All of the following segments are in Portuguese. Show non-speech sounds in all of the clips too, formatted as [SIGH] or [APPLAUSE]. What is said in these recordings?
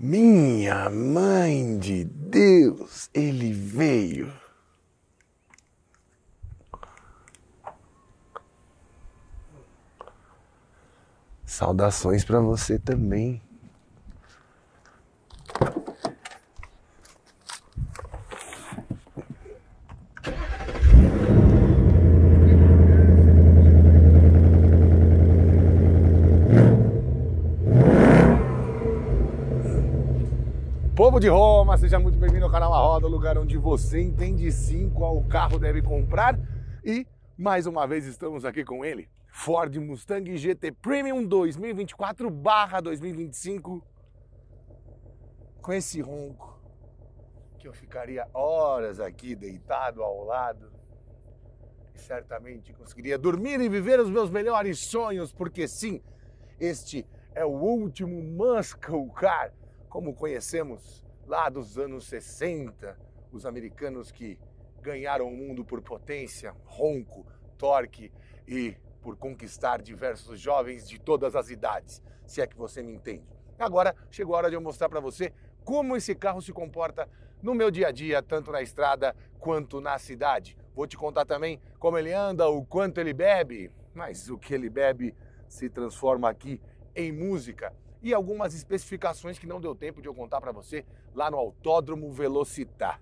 Minha mãe de Deus, ele veio. Saudações para você também. Papo de Roma, seja muito bem-vindo ao canal A Roda, lugar onde você entende sim qual carro deve comprar. E mais uma vez estamos aqui com ele, Ford Mustang GT Premium 2024/2025. Com esse ronco que eu ficaria horas aqui deitado ao lado e certamente conseguiria dormir e viver os meus melhores sonhos, porque sim, este é o último Muscle Car como conhecemos lá dos anos 60, os americanos que ganharam o mundo por potência, ronco, torque e por conquistar diversos jovens de todas as idades, se é que você me entende. Agora chegou a hora de eu mostrar para você como esse carro se comporta no meu dia a dia, tanto na estrada quanto na cidade. Vou te contar também como ele anda, o quanto ele bebe, mas o que ele bebe se transforma aqui em música e algumas especificações que não deu tempo de eu contar para você, lá no Autódromo Velocitar.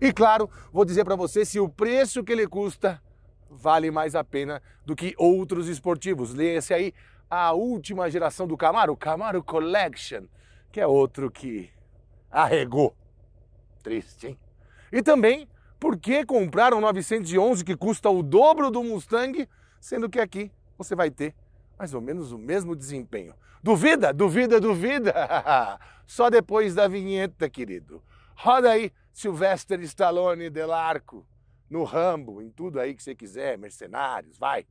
E claro, vou dizer para você se o preço que ele custa vale mais a pena do que outros esportivos. Lê esse aí, a última geração do Camaro, Camaro Collection, que é outro que arregou. Triste, hein? E também, por que comprar um 911 que custa o dobro do Mustang, sendo que aqui você vai ter mais ou menos o mesmo desempenho. Duvida, duvida, duvida! [LAUGHS] Só depois da vinheta, querido. Roda aí Sylvester Stallone Delarco, no Rambo, em tudo aí que você quiser, Mercenários, vai!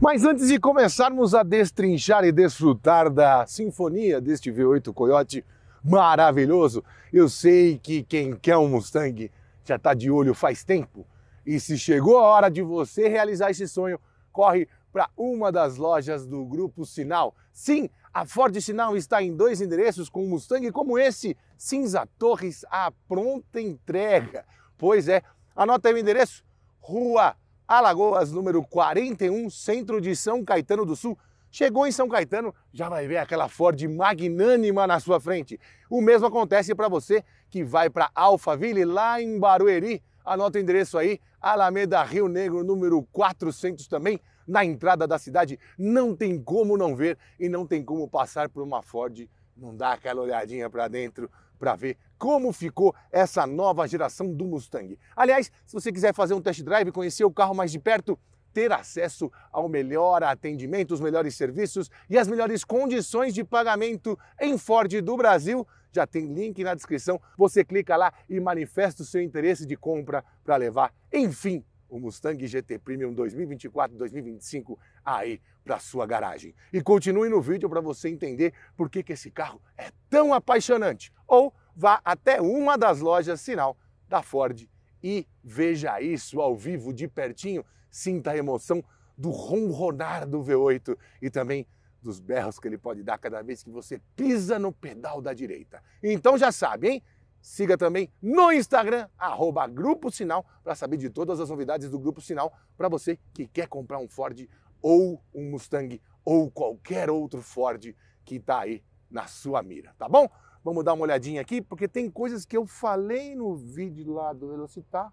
Mas antes de começarmos a destrinchar e desfrutar da sinfonia deste V8 Coyote maravilhoso, eu sei que quem quer um Mustang já está de olho faz tempo. E se chegou a hora de você realizar esse sonho, corre para uma das lojas do Grupo Sinal. Sim, a Ford Sinal está em dois endereços com um Mustang como esse, Cinza Torres, à pronta entrega. Pois é, anota aí o endereço, Rua Alagoas, número 41, centro de São Caetano do Sul. Chegou em São Caetano, já vai ver aquela Ford magnânima na sua frente. O mesmo acontece para você que vai para Alphaville, lá em Barueri. Anota o endereço aí, Alameda Rio Negro, número 400 também, na entrada da cidade. Não tem como não ver e não tem como passar por uma Ford, não dá aquela olhadinha para dentro para ver como ficou essa nova geração do Mustang. Aliás, se você quiser fazer um test drive, conhecer o carro mais de perto, ter acesso ao melhor atendimento, os melhores serviços e as melhores condições de pagamento em Ford do Brasil, já tem link na descrição. Você clica lá e manifesta o seu interesse de compra para levar, enfim, o Mustang GT Premium 2024-2025 aí para sua garagem. E continue no vídeo para você entender por que, que esse carro é tão apaixonante. Ou vá até uma das lojas sinal da Ford e veja isso ao vivo de pertinho, sinta a emoção do ronronar do V8 e também dos berros que ele pode dar cada vez que você pisa no pedal da direita. Então já sabe, hein? Siga também no Instagram, arroba Grupo Sinal, para saber de todas as novidades do Grupo Sinal para você que quer comprar um Ford ou um Mustang ou qualquer outro Ford que está aí na sua mira, tá bom? Vamos dar uma olhadinha aqui, porque tem coisas que eu falei no vídeo lá do Velocitar,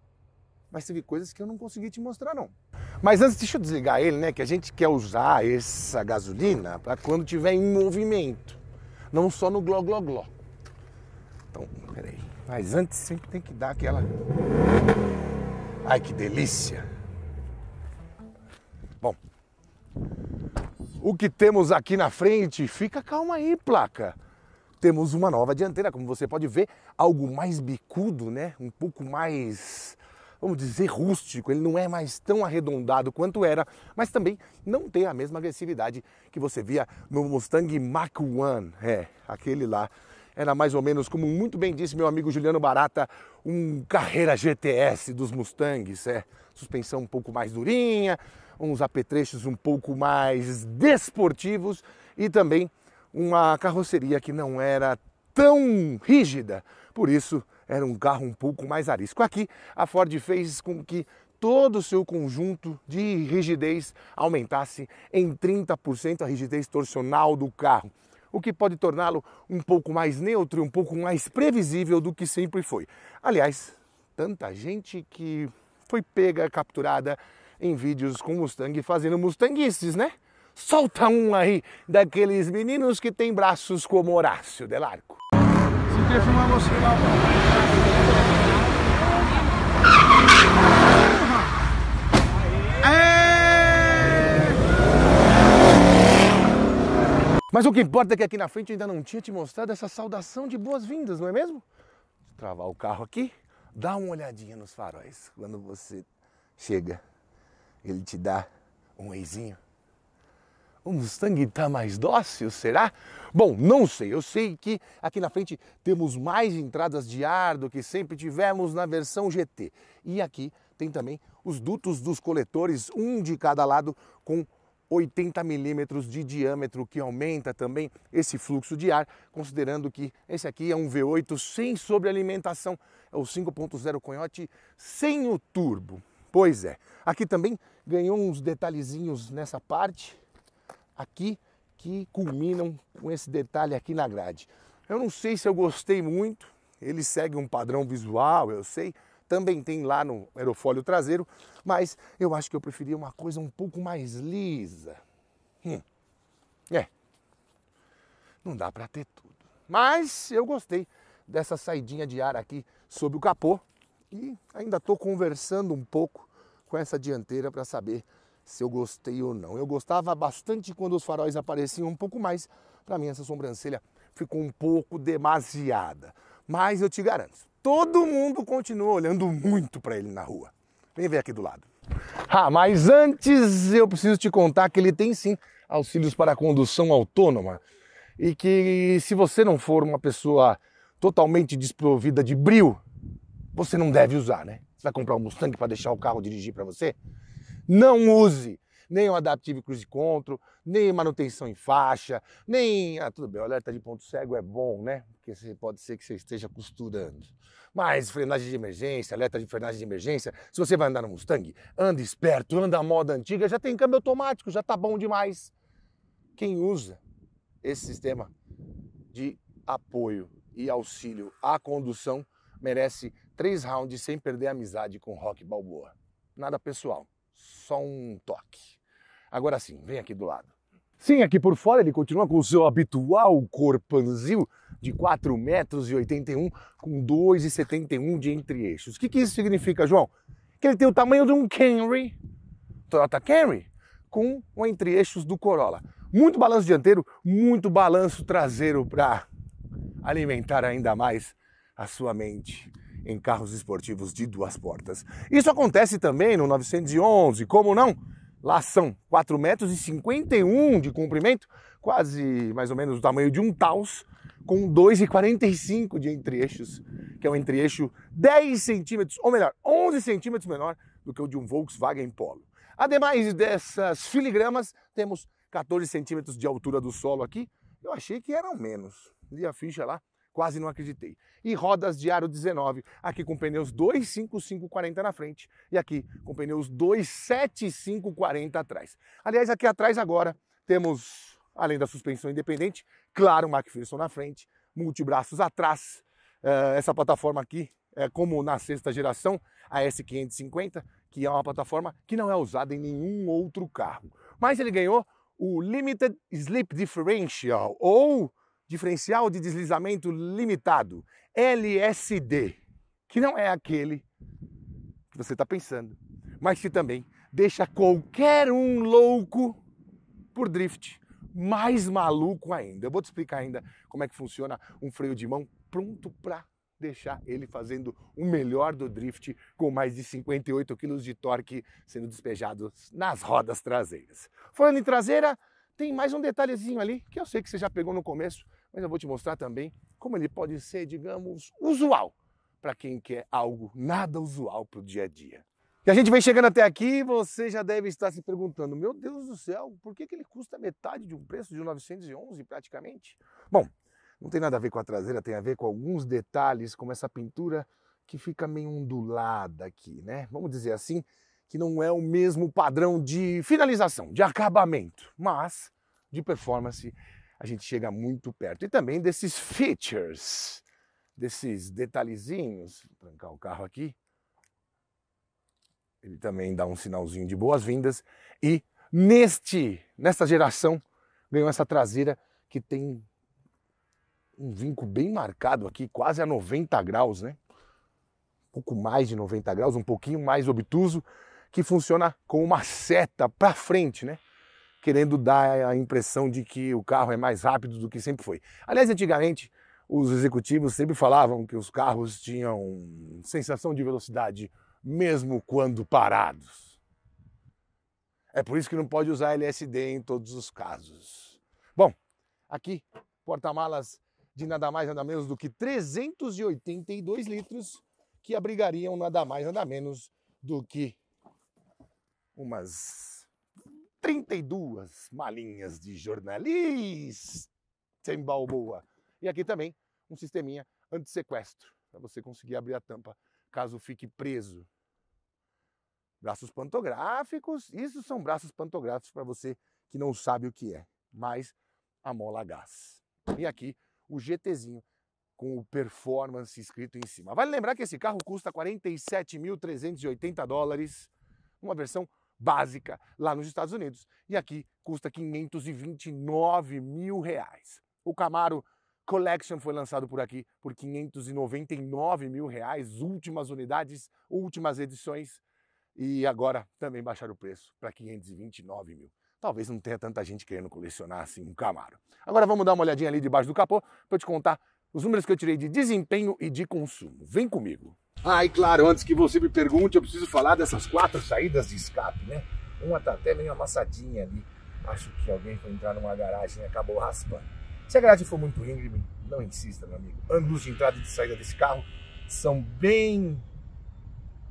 mas teve coisas que eu não consegui te mostrar não. Mas antes, deixa eu desligar ele, né? Que a gente quer usar essa gasolina para quando tiver em movimento, não só no gló gló gló. Então, peraí. Mas antes sempre tem que dar aquela. Ai que delícia! Bom, o que temos aqui na frente, fica calma aí, placa. Temos uma nova dianteira, como você pode ver, algo mais bicudo, né? Um pouco mais vamos dizer, rústico, ele não é mais tão arredondado quanto era, mas também não tem a mesma agressividade que você via no Mustang Mach 1, é, aquele lá era mais ou menos, como muito bem disse meu amigo Juliano Barata, um carreira GTS dos Mustangs. É, suspensão um pouco mais durinha, uns apetrechos um pouco mais desportivos e também uma carroceria que não era tão rígida. Por isso, era um carro um pouco mais arisco. Aqui, a Ford fez com que todo o seu conjunto de rigidez aumentasse em 30% a rigidez torcional do carro o que pode torná-lo um pouco mais neutro e um pouco mais previsível do que sempre foi. Aliás, tanta gente que foi pega, capturada em vídeos com Mustang fazendo Mustanguices, né? Solta um aí daqueles meninos que tem braços como Horácio Delarco. Se quer filmar você lá, Mas o que importa é que aqui na frente eu ainda não tinha te mostrado essa saudação de boas-vindas, não é mesmo? Vou travar o carro aqui, dá uma olhadinha nos faróis. Quando você chega, ele te dá um eizinho. O Mustang está mais dócil, será? Bom, não sei. Eu sei que aqui na frente temos mais entradas de ar do que sempre tivemos na versão GT. E aqui tem também os dutos dos coletores, um de cada lado, com 80 milímetros de diâmetro, que aumenta também esse fluxo de ar, considerando que esse aqui é um V8 sem sobrealimentação, é o 5.0 Coyote sem o turbo. Pois é, aqui também ganhou uns detalhezinhos nessa parte aqui que culminam com esse detalhe aqui na grade. Eu não sei se eu gostei muito, ele segue um padrão visual, eu sei, também tem lá no aerofólio traseiro, mas eu acho que eu preferia uma coisa um pouco mais lisa. Hum. É, não dá para ter tudo. Mas eu gostei dessa saidinha de ar aqui sob o capô e ainda estou conversando um pouco com essa dianteira para saber se eu gostei ou não. Eu gostava bastante quando os faróis apareciam um pouco mais. Para mim essa sobrancelha ficou um pouco demasiada, mas eu te garanto, todo mundo continua olhando muito para ele na rua. Vem ver aqui do lado. Ah, mas antes eu preciso te contar que ele tem sim auxílios para condução autônoma e que se você não for uma pessoa totalmente desprovida de brio, você não deve usar, né? Você vai comprar um Mustang para deixar o carro dirigir para você? Não use nem o adaptivo cruise control, nem manutenção em faixa, nem. Ah, tudo bem, o alerta de ponto cego é bom, né? Porque pode ser que você esteja costurando. Mas frenagem de emergência, alerta de frenagem de emergência, se você vai andar no Mustang, anda esperto, anda a moda antiga, já tem câmbio automático, já tá bom demais. Quem usa esse sistema de apoio e auxílio à condução merece três rounds sem perder a amizade com Rock Balboa. Nada pessoal, só um toque. Agora sim, vem aqui do lado. Sim, aqui por fora ele continua com o seu habitual corpanzil de 4,81 metros com 2,71 de entre-eixos. O que, que isso significa, João? Que ele tem o tamanho de um Camry, Toyota Camry, com o entre-eixos do Corolla. Muito balanço dianteiro, muito balanço traseiro para alimentar ainda mais a sua mente em carros esportivos de duas portas. Isso acontece também no 911, como não? Lá são 4 metros e 51 de comprimento, quase mais ou menos o tamanho de um taus, com 2,45 de entre-eixos, que é um entre-eixo 10 centímetros, ou melhor, 11 centímetros menor do que o de um Volkswagen Polo. Ademais dessas filigramas, temos 14 centímetros de altura do solo aqui. Eu achei que eram menos. E a ficha lá, quase não acreditei. E rodas de aro 19, aqui com pneus 25540 na frente e aqui com pneus 27540 atrás. Aliás, aqui atrás agora temos, além da suspensão independente, claro, McPherson na frente, multibraços atrás, eh, essa plataforma aqui, é como na sexta geração, a S550, que é uma plataforma que não é usada em nenhum outro carro. Mas ele ganhou o Limited Slip Differential, ou diferencial de deslizamento limitado, LSD, que não é aquele que você está pensando, mas que também deixa qualquer um louco por drift, mais maluco ainda. Eu vou te explicar ainda como é que funciona um freio de mão pronto para deixar ele fazendo o melhor do drift com mais de 58 kg de torque sendo despejados nas rodas traseiras. Falando em traseira, tem mais um detalhezinho ali que eu sei que você já pegou no começo, mas eu vou te mostrar também como ele pode ser, digamos, usual para quem quer algo nada usual para o dia a dia. E a gente vem chegando até aqui você já deve estar se perguntando, meu Deus do céu, por que, que ele custa metade de um preço de 911 praticamente? Bom, não tem nada a ver com a traseira, tem a ver com alguns detalhes, como essa pintura que fica meio ondulada aqui, né? Vamos dizer assim, que não é o mesmo padrão de finalização, de acabamento, mas de performance a gente chega muito perto. E também desses features, desses detalhezinhos. Vou trancar o carro aqui. Ele também dá um sinalzinho de boas-vindas. E neste, nesta geração, ganhou essa traseira que tem um vinco bem marcado aqui, quase a 90 graus, né? Um pouco mais de 90 graus, um pouquinho mais obtuso, que funciona com uma seta para frente, né? Querendo dar a impressão de que o carro é mais rápido do que sempre foi. Aliás, antigamente, os executivos sempre falavam que os carros tinham sensação de velocidade mesmo quando parados. É por isso que não pode usar LSD em todos os casos. Bom, aqui, porta-malas de nada mais nada menos do que 382 litros, que abrigariam nada mais nada menos do que umas 32 malinhas de jornalista em Balboa. E aqui também um sisteminha anti-sequestro, para você conseguir abrir a tampa caso fique preso. Braços pantográficos, isso são braços pantográficos para você que não sabe o que é, mas a mola gás. E aqui o GTzinho com o performance escrito em cima. Vale lembrar que esse carro custa 47.380 dólares, uma versão básica lá nos Estados Unidos e aqui custa 529 mil reais. O Camaro Collection foi lançado por aqui por 599 mil reais, últimas unidades, últimas edições e agora também baixaram o preço para 529 mil. Talvez não tenha tanta gente querendo colecionar assim um Camaro. Agora vamos dar uma olhadinha ali debaixo do capô para te contar os números que eu tirei de desempenho e de consumo. Vem comigo. Ah, e claro, antes que você me pergunte, eu preciso falar dessas quatro saídas de escape, né? Uma tá até meio amassadinha ali. Acho que alguém foi entrar numa garagem e acabou raspando. Se a garagem for muito íngreme, não insista, meu amigo. Ângulos de entrada e de saída desse carro são bem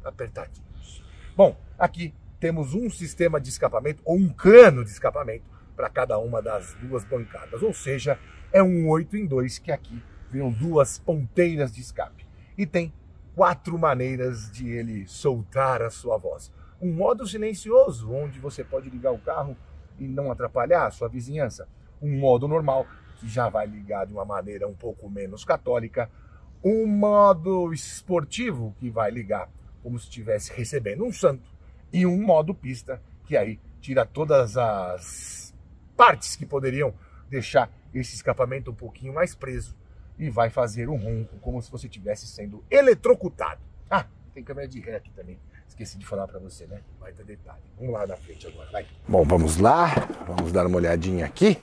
apertadinhos. Bom, aqui temos um sistema de escapamento ou um cano de escapamento para cada uma das duas bancadas, ou seja, é um 8 em 2 que aqui viram duas ponteiras de escape e tem quatro maneiras de ele soltar a sua voz. Um modo silencioso, onde você pode ligar o carro e não atrapalhar a sua vizinhança. Um modo normal, que já vai ligar de uma maneira um pouco menos católica. Um modo esportivo, que vai ligar como se estivesse recebendo um santo. E um modo pista, que aí tira todas as partes que poderiam deixar esse escapamento um pouquinho mais preso e vai fazer um ronco como se você estivesse sendo eletrocutado. Ah, tem câmera de ré aqui também. Esqueci de falar para você, né? Vai ter detalhe. Vamos lá na frente agora, vai. Bom, vamos lá. Vamos dar uma olhadinha aqui.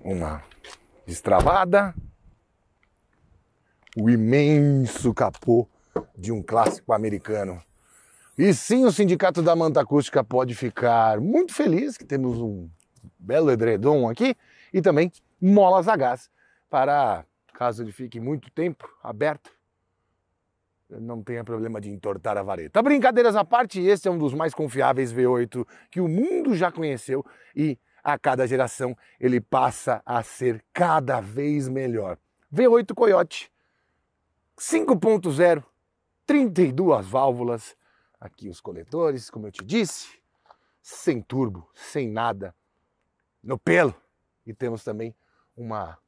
Uma destravada. O imenso capô de um clássico americano. E sim, o Sindicato da Manta Acústica pode ficar muito feliz que temos um belo edredom aqui e também molas a gás para caso ele fique muito tempo aberto, não tenha problema de entortar a vareta. Brincadeiras à parte, esse é um dos mais confiáveis V8 que o mundo já conheceu e a cada geração ele passa a ser cada vez melhor. V8 Coyote 5.0, 32 válvulas, aqui os coletores, como eu te disse, sem turbo, sem nada, no pelo. E temos também uma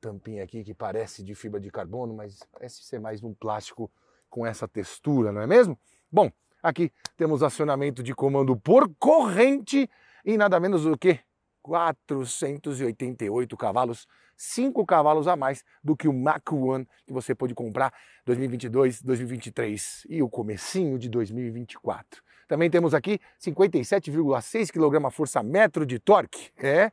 tampinha aqui que parece de fibra de carbono, mas parece ser mais um plástico com essa textura, não é mesmo? Bom, aqui temos acionamento de comando por corrente e nada menos do que 488 cavalos, 5 cavalos a mais do que o Mach 1 que você pôde comprar 2022, 2023 e o comecinho de 2024. Também temos aqui 57,6 kgfm de torque, é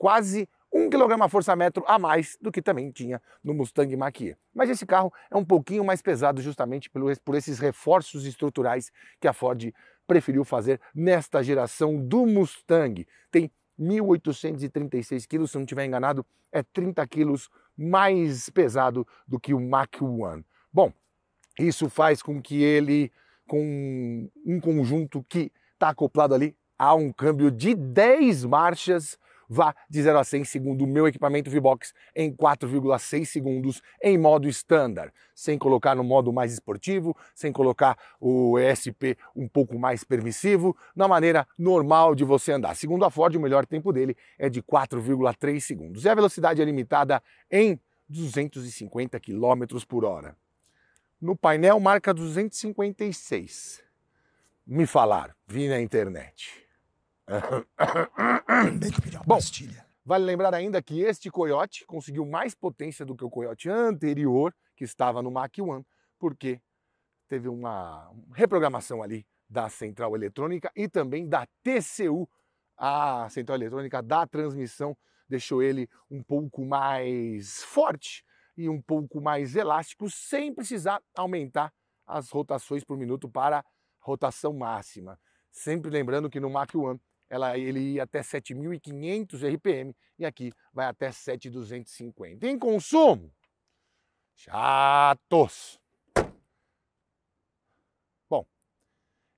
quase 1 quilograma força-metro a mais do que também tinha no Mustang Mach-E. Mas esse carro é um pouquinho mais pesado justamente por esses reforços estruturais que a Ford preferiu fazer nesta geração do Mustang. Tem 1.836 quilos, se não estiver enganado, é 30 quilos mais pesado do que o Mach-1. Bom, isso faz com que ele, com um conjunto que está acoplado ali a um câmbio de 10 marchas, vá de 0 a 100 segundo o meu equipamento V-Box em 4,6 segundos em modo standard, sem colocar no modo mais esportivo, sem colocar o ESP um pouco mais permissivo, na maneira normal de você andar. Segundo a Ford, o melhor tempo dele é de 4,3 segundos. E a velocidade é limitada em 250 km por hora. No painel marca 256. Me falar, vi na internet. Bem [COUGHS] que pediu uma Bom, pastilha. Vale lembrar ainda que este Coyote conseguiu mais potência do que o Coyote anterior, que estava no Mach 1, porque teve uma reprogramação ali da central eletrônica e também da TCU, a central eletrônica da transmissão, deixou ele um pouco mais forte e um pouco mais elástico, sem precisar aumentar as rotações por minuto para rotação máxima. Sempre lembrando que no Mach 1 ela, ele ia até 7.500 RPM e aqui vai até 7.250. Em consumo, chatos. Bom,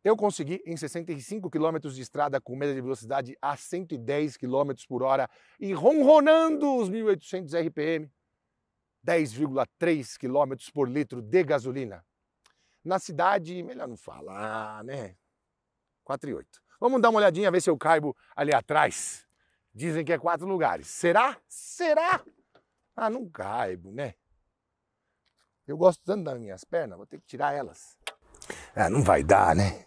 eu consegui em 65 km de estrada com média de velocidade a 110 km por hora e ronronando os 1.800 RPM, 10,3 km por litro de gasolina. Na cidade, melhor não falar, né? 4 e 8. Vamos dar uma olhadinha, ver se eu caibo ali atrás. Dizem que é quatro lugares. Será? Será? Ah, não caibo, né? Eu gosto tanto das minhas pernas, vou ter que tirar elas. Ah, não vai dar, né?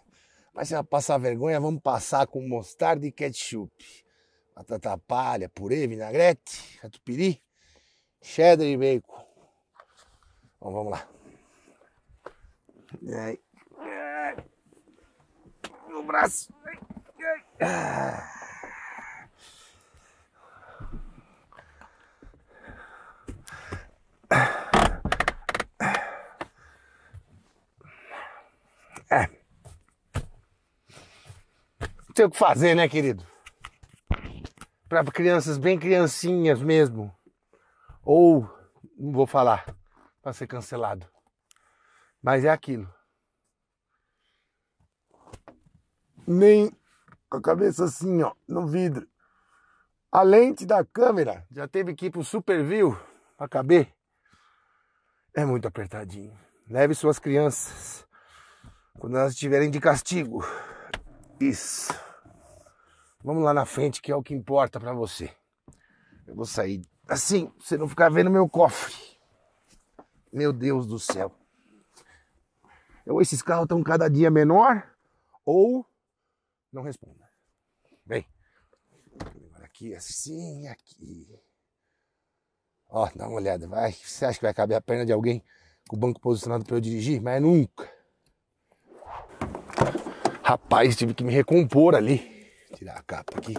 Mas se ela passar vergonha, vamos passar com mostarda e ketchup. Batata palha, purê, vinagrete, catupiry, cheddar e bacon. Então, vamos lá. aí? meu braço. É. Não tem o que fazer, né, querido? Para crianças bem criancinhas mesmo. Ou, não vou falar, para ser cancelado. Mas é aquilo. nem com a cabeça assim, ó, no vidro. A lente da câmera já teve que ir pro super view pra caber. É muito apertadinho. Leve suas crianças quando elas estiverem de castigo. Isso. Vamos lá na frente que é o que importa para você. Eu vou sair assim, você não ficar vendo meu cofre. Meu Deus do céu. Ou esses carros estão cada dia menor ou não responda. Bem, aqui assim e aqui. Ó, dá uma olhada, vai. Você acha que vai caber a perna de alguém com o banco posicionado para eu dirigir? Mas nunca. Rapaz, tive que me recompor ali. Tirar a capa aqui.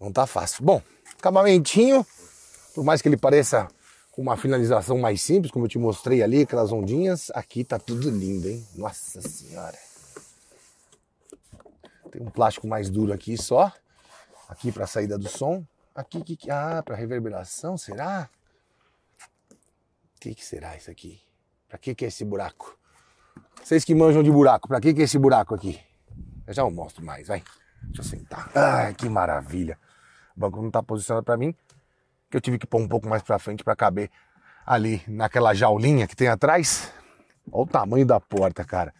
Não tá fácil. Bom, acabamentinho. Por mais que ele pareça com uma finalização mais simples, como eu te mostrei ali, aquelas ondinhas, aqui tá tudo lindo, hein? Nossa Senhora. Tem um plástico mais duro aqui só. Aqui para saída do som. Aqui que ah, para reverberação, será? que, que será isso aqui? Para que que é esse buraco? Vocês que manjam de buraco, para que que é esse buraco aqui? Eu já eu mostro mais, vai. Deixa eu sentar. Ai, que maravilha. O banco não está posicionado para mim, que eu tive que pôr um pouco mais para frente para caber ali naquela jaulinha que tem atrás. Olha o tamanho da porta, cara.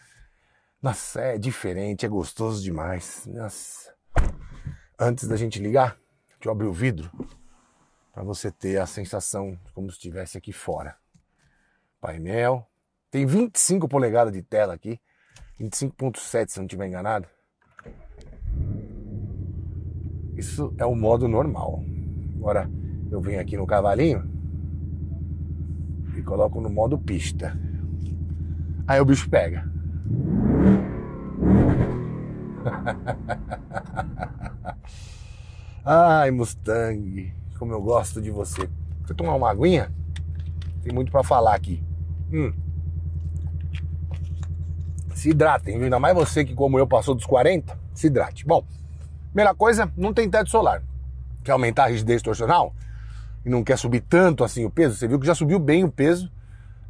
Nossa, é diferente, é gostoso demais. Nossa. Antes da gente ligar, deixa eu abrir o vidro para você ter a sensação como se estivesse aqui fora. Painel. Tem 25 polegadas de tela aqui. 25.7, se eu não estiver enganado. Isso é o modo normal. Agora eu venho aqui no cavalinho e coloco no modo pista. Aí o bicho pega. [LAUGHS] Ai, Mustang, como eu gosto de você. Você tomar uma aguinha? Tem muito para falar aqui. Hum. Se hidratem, ainda mais você que, como eu, passou dos 40, se hidrate. Bom, primeira coisa, não tem teto solar. Quer aumentar a rigidez torcional? E não quer subir tanto assim o peso? Você viu que já subiu bem o peso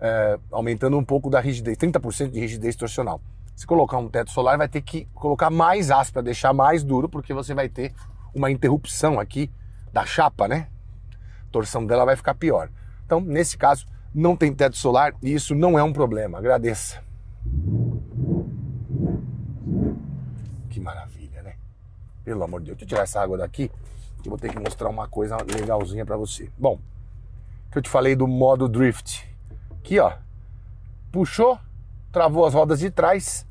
é, aumentando um pouco da rigidez, 30% de rigidez torcional. Se colocar um teto solar, vai ter que colocar mais aço para deixar mais duro, porque você vai ter uma interrupção aqui da chapa, né? A torção dela vai ficar pior. Então, nesse caso, não tem teto solar e isso não é um problema. Agradeça. Que maravilha, né? Pelo amor de Deus, deixa eu tirar essa água daqui que eu vou ter que mostrar uma coisa legalzinha para você. Bom, que eu te falei do modo drift, Aqui, ó. Puxou, travou as rodas de trás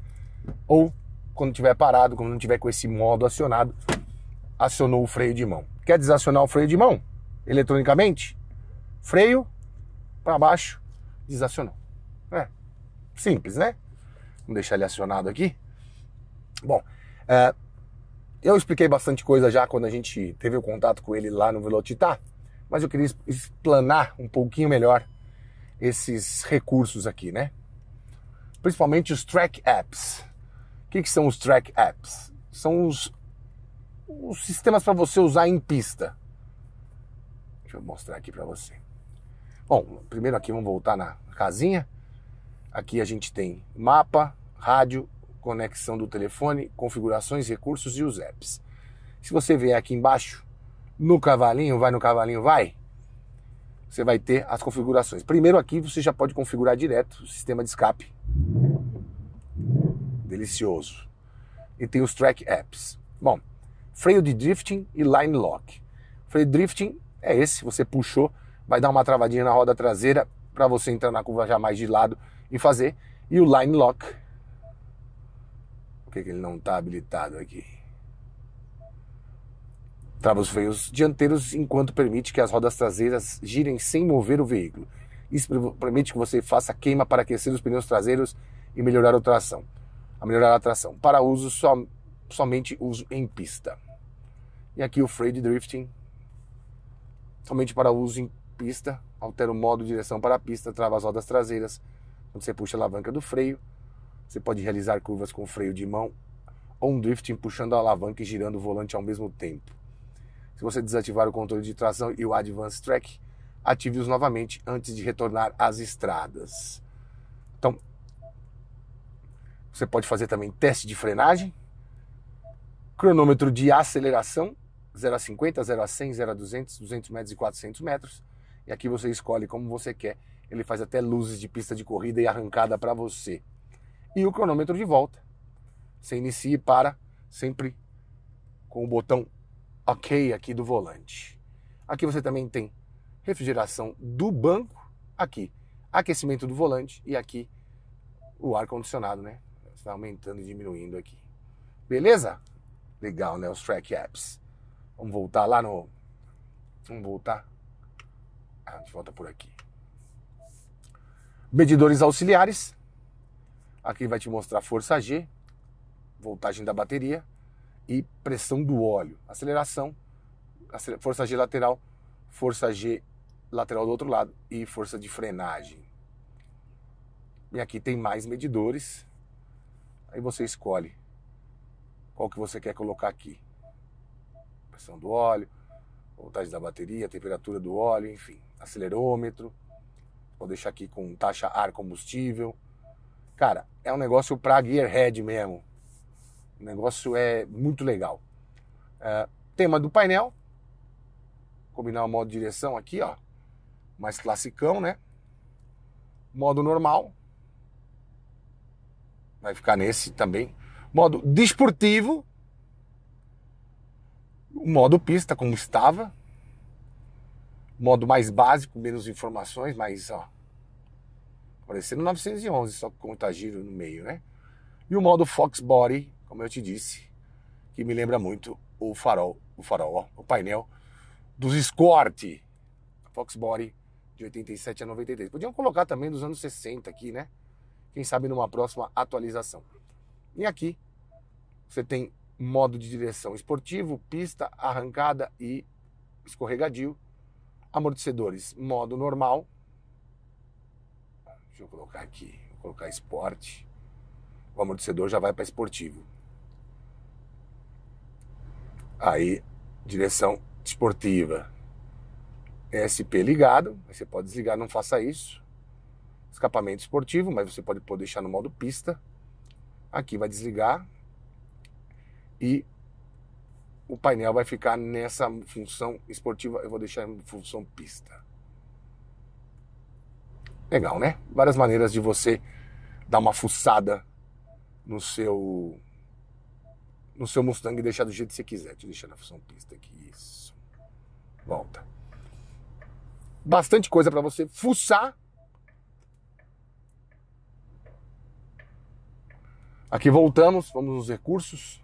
ou quando tiver parado, quando não tiver com esse modo acionado, acionou o freio de mão. Quer desacionar o freio de mão eletronicamente? Freio para baixo, desacionou. É. Simples, né? Vamos deixar ele acionado aqui. Bom, é, eu expliquei bastante coisa já quando a gente teve o contato com ele lá no Velocitar, mas eu queria explanar um pouquinho melhor esses recursos aqui, né? Principalmente os track apps. O que, que são os track apps? São os, os sistemas para você usar em pista. Deixa eu mostrar aqui para você. Bom, primeiro aqui vamos voltar na casinha. Aqui a gente tem mapa, rádio, conexão do telefone, configurações, recursos e os apps. Se você vier aqui embaixo, no cavalinho, vai no cavalinho, vai, você vai ter as configurações. Primeiro aqui você já pode configurar direto o sistema de escape. Delicioso. E tem os track apps. Bom, freio de drifting e line lock. Freio de drifting é esse, você puxou, vai dar uma travadinha na roda traseira para você entrar na curva já mais de lado e fazer. E o line lock. Por que, que ele não está habilitado aqui? Trava os freios dianteiros enquanto permite que as rodas traseiras girem sem mover o veículo. Isso permite que você faça queima para aquecer os pneus traseiros e melhorar a tração. A melhorar a tração. Para uso som, somente uso em pista. E aqui o freio de drifting somente para uso em pista, altera o modo de direção para a pista, trava as rodas traseiras. Quando você puxa a alavanca do freio, você pode realizar curvas com freio de mão ou um drifting puxando a alavanca e girando o volante ao mesmo tempo. Se você desativar o controle de tração e o Advanced Track, ative-os novamente antes de retornar às estradas. Então, você pode fazer também teste de frenagem, cronômetro de aceleração, 0 a 50, 0 a 100, 0 a 200, 200 metros e 400 metros. E aqui você escolhe como você quer. Ele faz até luzes de pista de corrida e arrancada para você. E o cronômetro de volta. Você inicia e para sempre com o botão ok aqui do volante. Aqui você também tem refrigeração do banco, aqui aquecimento do volante e aqui o ar-condicionado, né? Está aumentando e diminuindo aqui. Beleza? Legal, né? Os track apps. Vamos voltar lá no. Vamos voltar. Ah, a gente volta por aqui. Medidores auxiliares. Aqui vai te mostrar força G, voltagem da bateria, e pressão do óleo. Aceleração, força G lateral, força G lateral do outro lado e força de frenagem. E aqui tem mais medidores. Aí você escolhe qual que você quer colocar aqui. Pressão do óleo, voltagem da bateria, temperatura do óleo, enfim, acelerômetro. Vou deixar aqui com taxa ar combustível. Cara, é um negócio pra gearhead mesmo. O negócio é muito legal. É, tema do painel. Combinar o modo de direção aqui, ó. Mais classicão, né? Modo normal. Vai ficar nesse também. Modo desportivo. O modo pista, como estava. Modo mais básico, menos informações, mas ó. Parecendo 911, só com o giro no meio, né? E o modo Fox Body como eu te disse, que me lembra muito o farol, o farol, ó, o painel dos Escort, Fox Body de 87 a 93. Podiam colocar também dos anos 60 aqui, né? Quem sabe numa próxima atualização. E aqui você tem modo de direção esportivo, pista, arrancada e escorregadio, amortecedores modo normal. Deixa eu colocar aqui, vou colocar esporte. O amortecedor já vai para esportivo. Aí, direção esportiva. SP ligado, você pode desligar, não faça isso. Escapamento esportivo, mas você pode deixar no modo pista. Aqui vai desligar e o painel vai ficar nessa função esportiva. Eu vou deixar em função pista. Legal, né? Várias maneiras de você dar uma fuçada no seu no seu Mustang e deixar do jeito que você quiser. Deixa eu deixar na função pista aqui. Isso. Volta. Bastante coisa para você fuçar. Aqui voltamos, vamos nos recursos.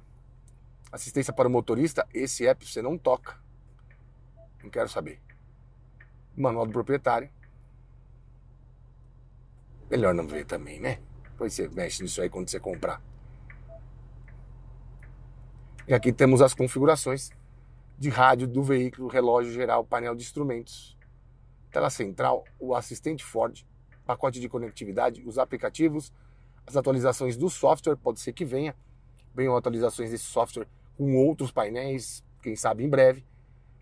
Assistência para o motorista, esse app você não toca. Não quero saber. Manual do proprietário. Melhor não ver também, né? Pois você mexe nisso aí quando você comprar. E aqui temos as configurações de rádio do veículo, relógio geral, painel de instrumentos, tela central, o assistente Ford, pacote de conectividade, os aplicativos, as atualizações do software, pode ser que venha, venham atualizações desse software com outros painéis, quem sabe em breve.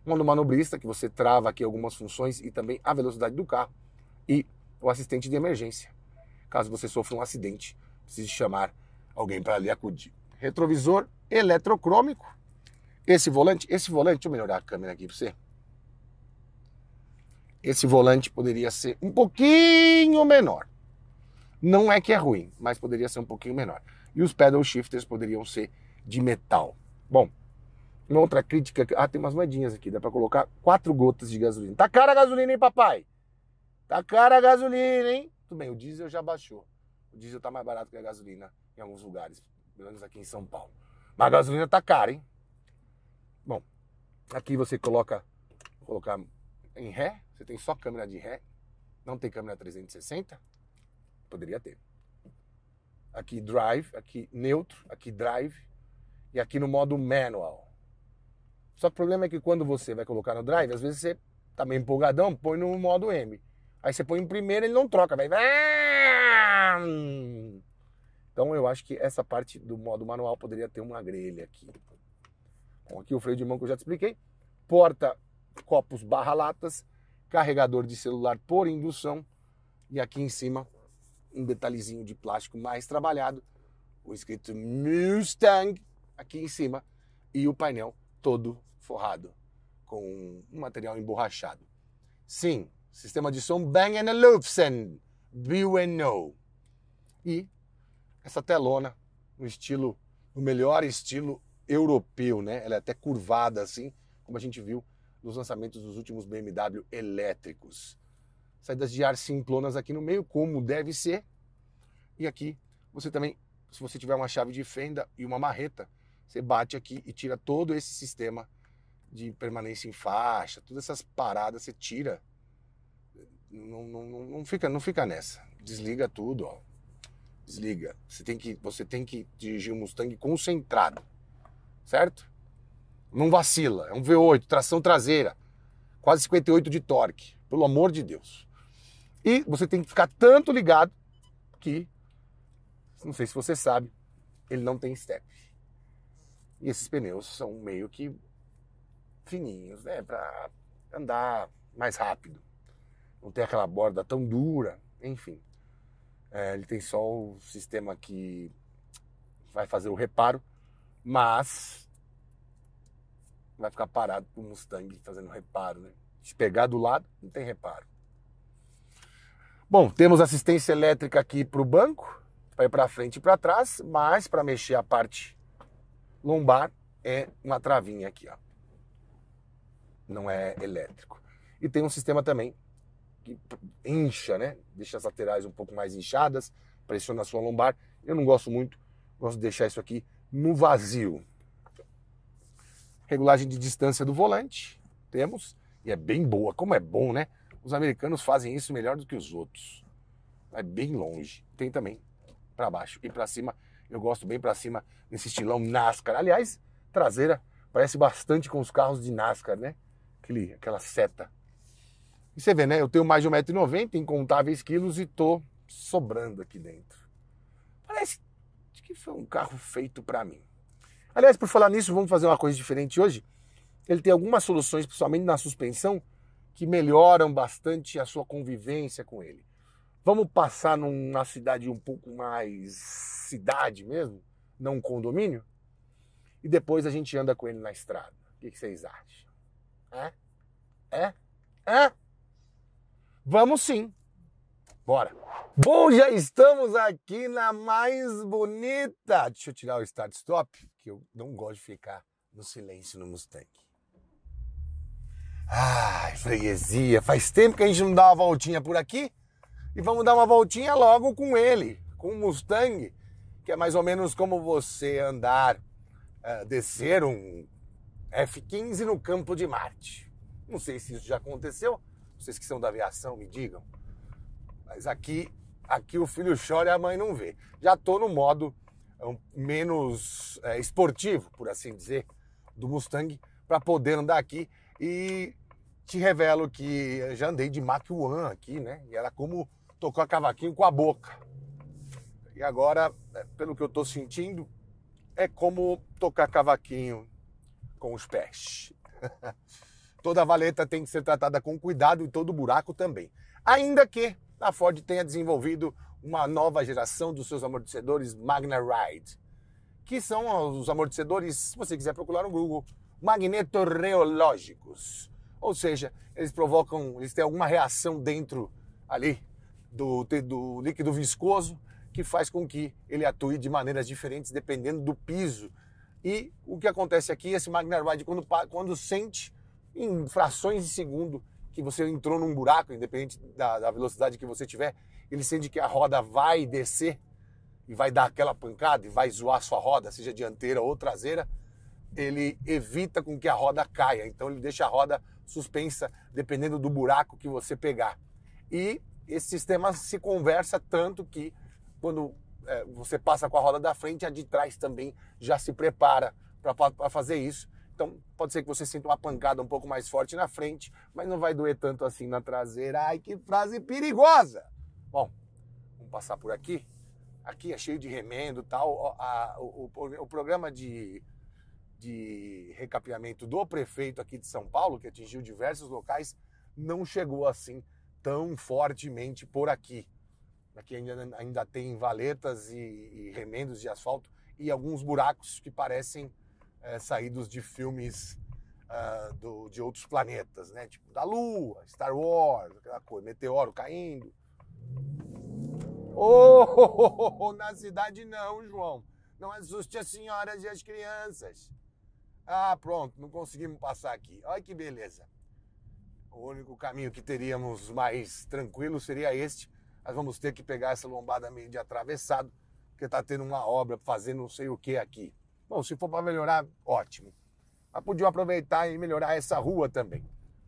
modo manobrista, que você trava aqui algumas funções e também a velocidade do carro. E o assistente de emergência, caso você sofra um acidente, precise chamar alguém para lhe acudir. Retrovisor, eletrocrômico. Esse volante, esse volante, deixa eu melhorar a câmera aqui para você. Esse volante poderia ser um pouquinho menor. Não é que é ruim, mas poderia ser um pouquinho menor. E os pedal shifters poderiam ser de metal. Bom, uma outra crítica. Ah, tem umas moedinhas aqui, dá para colocar quatro gotas de gasolina. Tá cara a gasolina, hein, papai? Tá cara a gasolina, hein? Tudo bem, o diesel já baixou. O diesel tá mais barato que a gasolina em alguns lugares, pelo menos aqui em São Paulo. Mas a gasolina tá cara, hein? Bom, aqui você coloca, colocar em ré, você tem só câmera de ré, não tem câmera 360, poderia ter. Aqui drive, aqui neutro, aqui drive e aqui no modo manual. Só que o problema é que quando você vai colocar no drive, às vezes você tá meio empolgadão, põe no modo M. Aí você põe em primeiro, ele não troca, vai. Então eu acho que essa parte do modo manual poderia ter uma grelha aqui. Bom, aqui o freio de mão que eu já te expliquei. Porta copos barra latas, carregador de celular por indução e aqui em cima um detalhezinho de plástico mais trabalhado, o escrito Mustang aqui em cima e o painel todo forrado com um material emborrachado. Sim, sistema de som Bang Olufsen, No. E essa telona no estilo, no melhor estilo europeu, né? Ela é até curvada assim, como a gente viu nos lançamentos dos últimos BMW elétricos. Saídas de ar simplonas aqui no meio, como deve ser. E aqui você também, se você tiver uma chave de fenda e uma marreta, você bate aqui e tira todo esse sistema de permanência em faixa, todas essas paradas você tira. Não, não, não, fica, não fica nessa. Desliga tudo, ó. Desliga. Você tem que, você tem que dirigir o um Mustang concentrado. Certo? Não vacila. É um V8, tração traseira. Quase 58 de torque. Pelo amor de Deus. E você tem que ficar tanto ligado que, não sei se você sabe, ele não tem step. E esses pneus são meio que fininhos, né? Para andar mais rápido. Não tem aquela borda tão dura, enfim. É, ele tem só o sistema que vai fazer o reparo, mas vai ficar parado com o Mustang fazendo reparo, né? Se pegar do lado, não tem reparo. Bom, temos assistência elétrica aqui para o banco, para ir para frente e para trás, mas para mexer a parte lombar é uma travinha aqui, ó. Não é elétrico. E tem um sistema também que incha, né? Deixa as laterais um pouco mais inchadas, pressiona a sua lombar. Eu não gosto muito, gosto de deixar isso aqui no vazio. Regulagem de distância do volante, temos, e é bem boa. Como é bom, né? Os americanos fazem isso melhor do que os outros. É bem longe. Tem também para baixo e para cima. Eu gosto bem para cima nesse estilão NASCAR. Aliás, traseira parece bastante com os carros de NASCAR, né? Aquele, aquela seta e você vê, né? Eu tenho mais de 1,90m, incontáveis quilos e tô sobrando aqui dentro. Parece que foi um carro feito para mim. Aliás, por falar nisso, vamos fazer uma coisa diferente hoje. Ele tem algumas soluções, principalmente na suspensão, que melhoram bastante a sua convivência com ele. Vamos passar numa cidade um pouco mais cidade mesmo, não um condomínio? E depois a gente anda com ele na estrada. O que vocês acham? É? É? É? Vamos sim. Bora. Bom, já estamos aqui na mais bonita. Deixa eu tirar o start stop, que eu não gosto de ficar no silêncio no Mustang. Ai, freguesia. Faz tempo que a gente não dá uma voltinha por aqui. E vamos dar uma voltinha logo com ele, com o Mustang, que é mais ou menos como você andar, uh, descer um F-15 no campo de Marte. Não sei se isso já aconteceu, vocês que são da aviação, me digam. Mas aqui, aqui o filho chora e a mãe não vê. Já estou no modo é menos é, esportivo, por assim dizer, do Mustang para poder andar aqui e te revelo que já andei de Mach 1 aqui, né? E era como tocar cavaquinho com a boca. E agora, é, pelo que eu estou sentindo, é como tocar cavaquinho com os pés. [LAUGHS] Toda valeta tem que ser tratada com cuidado e todo buraco também. Ainda que a Ford tenha desenvolvido uma nova geração dos seus amortecedores Magna Ride, que são os amortecedores, se você quiser procurar no Google, magnetorreológicos. Ou seja, eles provocam, eles têm alguma reação dentro ali do, do líquido viscoso que faz com que ele atue de maneiras diferentes dependendo do piso. E o que acontece aqui, esse Magna Ride, quando, quando sente em frações de segundo que você entrou num buraco, independente da, da velocidade que você tiver, ele sente que a roda vai descer e vai dar aquela pancada e vai zoar sua roda, seja dianteira ou traseira, ele evita com que a roda caia. Então ele deixa a roda suspensa dependendo do buraco que você pegar. E esse sistema se conversa tanto que quando é, você passa com a roda da frente, a de trás também já se prepara para fazer isso. Então, pode ser que você sinta uma pancada um pouco mais forte na frente, mas não vai doer tanto assim na traseira. Ai, que frase perigosa! Bom, vamos passar por aqui. Aqui é cheio de remendo tal. A, a, o, o, o, programa de, de recapeamento do prefeito aqui de São Paulo, que atingiu diversos locais, não chegou assim tão fortemente por aqui. Aqui ainda, ainda tem valetas e, e remendos de asfalto e alguns buracos que parecem é, saídos de filmes uh, do, de outros planetas, né? Tipo da Lua, Star Wars, aquela coisa, meteoro caindo. Oh, oh, [LAUGHS] oh, na cidade não, João. Não assuste as senhoras e as crianças. Ah, pronto, não conseguimos passar aqui. Olha que beleza. O único caminho que teríamos mais tranquilo seria este. Nós vamos ter que pegar essa lombada meio de atravessado, porque está tendo uma obra fazendo não sei o que aqui. Bom, se for para melhorar, ótimo. Mas podiam aproveitar e melhorar essa rua também.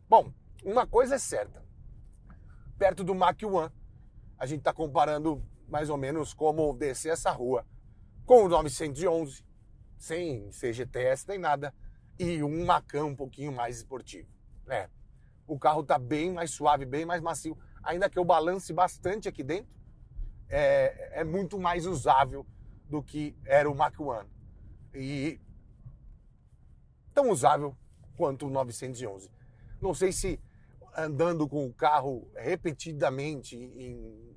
Bom, uma coisa é certa. Perto do Mach 1, a gente está comparando mais ou menos como descer essa rua com o 911, sem CGTS nem nada, e um Macan um pouquinho mais esportivo. né o carro está bem mais suave, bem mais macio, ainda que eu balance bastante aqui dentro, é, é muito mais usável do que era o Mach 1 e tão usável quanto o 911. Não sei se andando com o carro repetidamente em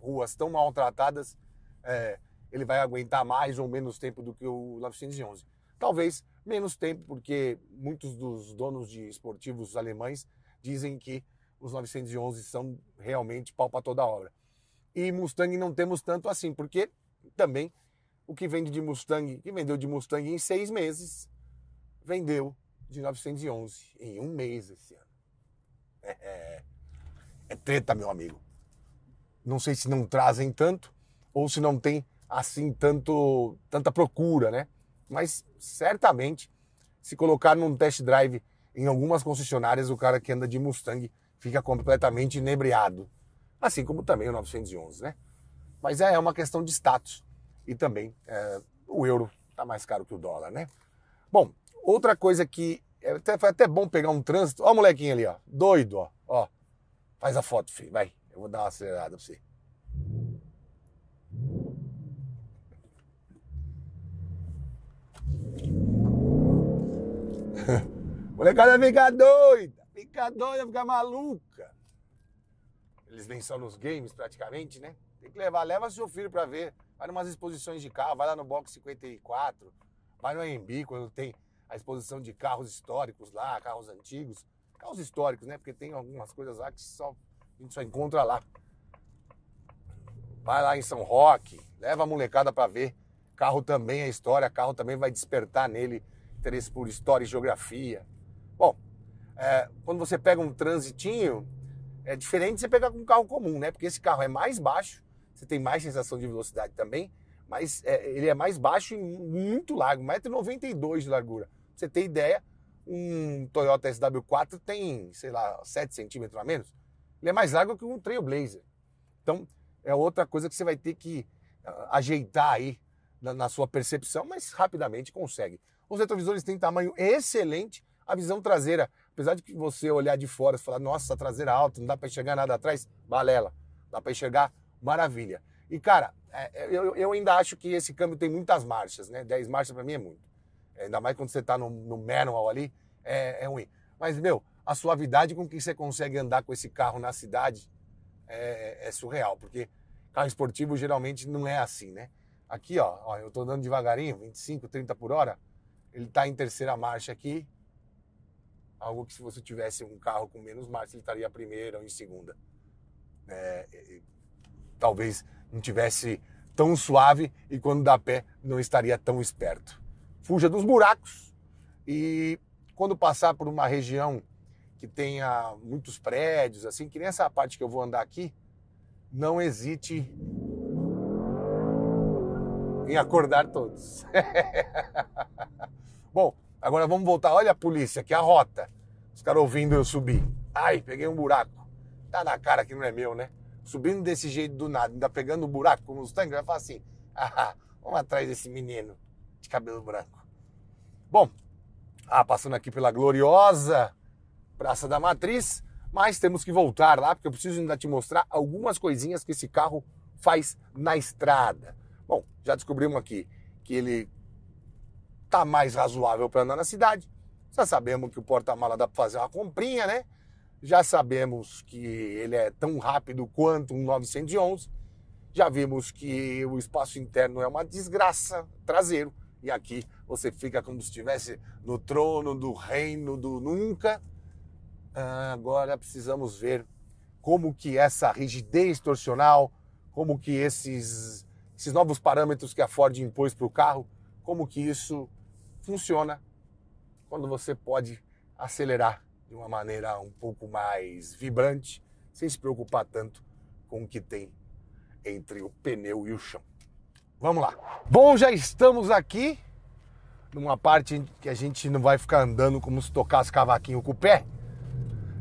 ruas tão maltratadas, é, ele vai aguentar mais ou menos tempo do que o 911. Talvez menos tempo, porque muitos dos donos de esportivos alemães dizem que os 911 são realmente pau para toda obra. E Mustang não temos tanto assim, porque também o que vende de Mustang, que vendeu de Mustang em seis meses, vendeu de 911 em um mês esse ano. É, é, é treta, meu amigo. Não sei se não trazem tanto ou se não tem assim tanto tanta procura, né? Mas certamente se colocar num test drive em algumas concessionárias, o cara que anda de Mustang fica completamente inebriado, assim como também o 911, né? Mas é, é uma questão de status e também é, o euro está mais caro que o dólar, né? Bom, outra coisa que é até, foi até bom pegar um trânsito. Ó, o molequinho ali, ó. Doido, ó. ó. Faz a foto, filho. Vai. Eu vou dar uma acelerada pra você. [LAUGHS] Molecada fica doida. Fica doida, fica maluca. Eles nem são nos games praticamente, né? Tem que levar, leva seu filho pra ver Vai numas exposições de carro, vai lá no Box 54, vai no AMB, quando tem a exposição de carros históricos lá, carros antigos. Carros históricos, né? Porque tem algumas coisas lá que só, a gente só encontra lá. Vai lá em São Roque, leva a molecada para ver. Carro também é história, carro também vai despertar nele interesse por história e geografia. Bom, é, quando você pega um transitinho, é diferente de você pegar com um carro comum, né? Porque esse carro é mais baixo, você tem mais sensação de velocidade também, mas é, ele é mais baixo e muito largo, 1,92m de largura. Pra você ter ideia, um Toyota SW4 tem, sei lá, 7 centímetros a menos. Ele é mais largo que um Trailblazer. Então, é outra coisa que você vai ter que uh, ajeitar aí na, na, sua percepção, mas rapidamente consegue. Os retrovisores têm tamanho excelente. A visão traseira, apesar de que você olhar de fora e falar, nossa, traseira alta, não dá para enxergar nada atrás, balela. Dá para enxergar maravilha. E, cara, é, é, eu, eu ainda acho que esse câmbio tem muitas marchas, né? 10 marchas para mim é muito. É, ainda mais quando você tá no, no manual ali, é, é ruim. Mas, meu, a suavidade com que você consegue andar com esse carro na cidade é, é, surreal, porque carro esportivo geralmente não é assim, né? Aqui, ó, ó, eu tô andando devagarinho, 25, 30 por hora, ele tá em terceira marcha aqui. Algo que se você tivesse um carro com menos marcha, ele estaria primeira ou em segunda. É, talvez não tivesse tão suave e quando dá pé não estaria tão esperto. Fuja dos buracos e quando passar por uma região que tenha muitos prédios, assim, que nem essa parte que eu vou andar aqui, não hesite em acordar todos. [LAUGHS] Bom, agora vamos voltar. Olha a polícia, que é a rota. Os caras ouvindo eu subir. Ai, peguei um buraco. Tá na cara que não é meu, né? subindo desse jeito do nada, ainda pegando o buraco com os tanques, vai falar assim: ah, vamos atrás desse menino de cabelo branco. Bom, ah, passando aqui pela gloriosa Praça da Matriz, mas temos que voltar lá porque eu preciso ainda te mostrar algumas coisinhas que esse carro faz na estrada. Bom, já descobrimos aqui que ele tá mais razoável para andar na cidade. Já sabemos que o porta-mala dá para fazer uma comprinha, né? já sabemos que ele é tão rápido quanto um 911, já vimos que o espaço interno é uma desgraça traseiro, e aqui você fica como se estivesse no trono do reino do nunca. Ah, agora precisamos ver como que essa rigidez torsional, como que esses, esses novos parâmetros que a Ford impôs para o carro, como que isso funciona quando você pode acelerar de uma maneira um pouco mais vibrante, sem se preocupar tanto com o que tem entre o pneu e o chão. Vamos lá. Bom, já estamos aqui numa parte que a gente não vai ficar andando como se tocasse cavaquinho com o pé,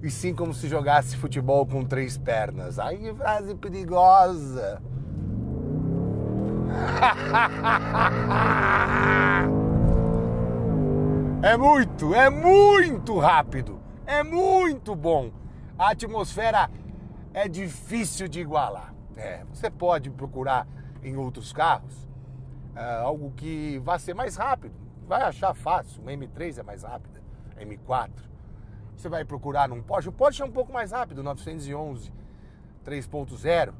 e sim como se jogasse futebol com três pernas. Ai, que frase perigosa! [LAUGHS] É muito, é muito rápido! É muito bom. A atmosfera é difícil de igualar. É, você pode procurar em outros carros ah, algo que vá ser mais rápido. Vai achar fácil. Uma M3 é mais rápida, M4. Você vai procurar num Porsche. O Porsche é um pouco mais rápido, 911 3.0.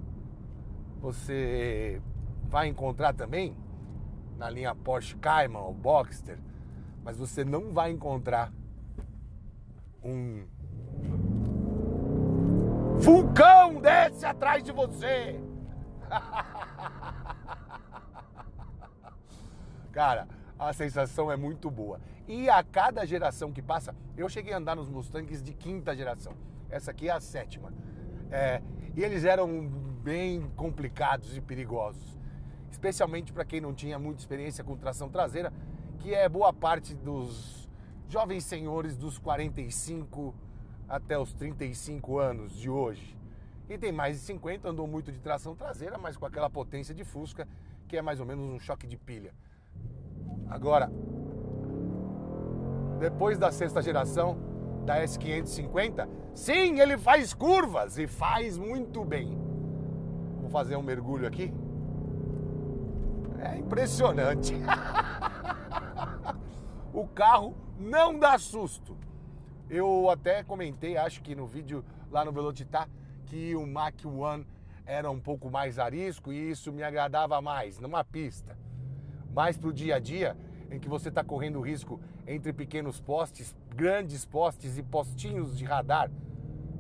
Você vai encontrar também na linha Porsche Cayman ou Boxster, mas você não vai encontrar um vulcão desce atrás de você. [LAUGHS] Cara, a sensação é muito boa. E a cada geração que passa, eu cheguei a andar nos Mustangs de quinta geração. Essa aqui é a sétima. É, e eles eram bem complicados e perigosos, especialmente para quem não tinha muita experiência com tração traseira, que é boa parte dos jovens senhores dos 45 até os 35 anos de hoje. E tem mais de 50 andou muito de tração traseira, mas com aquela potência de Fusca, que é mais ou menos um choque de pilha. Agora, depois da sexta geração da S550, sim, ele faz curvas e faz muito bem. Vou fazer um mergulho aqui. É impressionante. [LAUGHS] o carro não dá susto. Eu até comentei, acho que no vídeo lá no Velocitar, tá, que o Mach 1 era um pouco mais arisco e isso me agradava mais, numa pista. Mas pro dia a dia, em que você está correndo risco entre pequenos postes, grandes postes e postinhos de radar,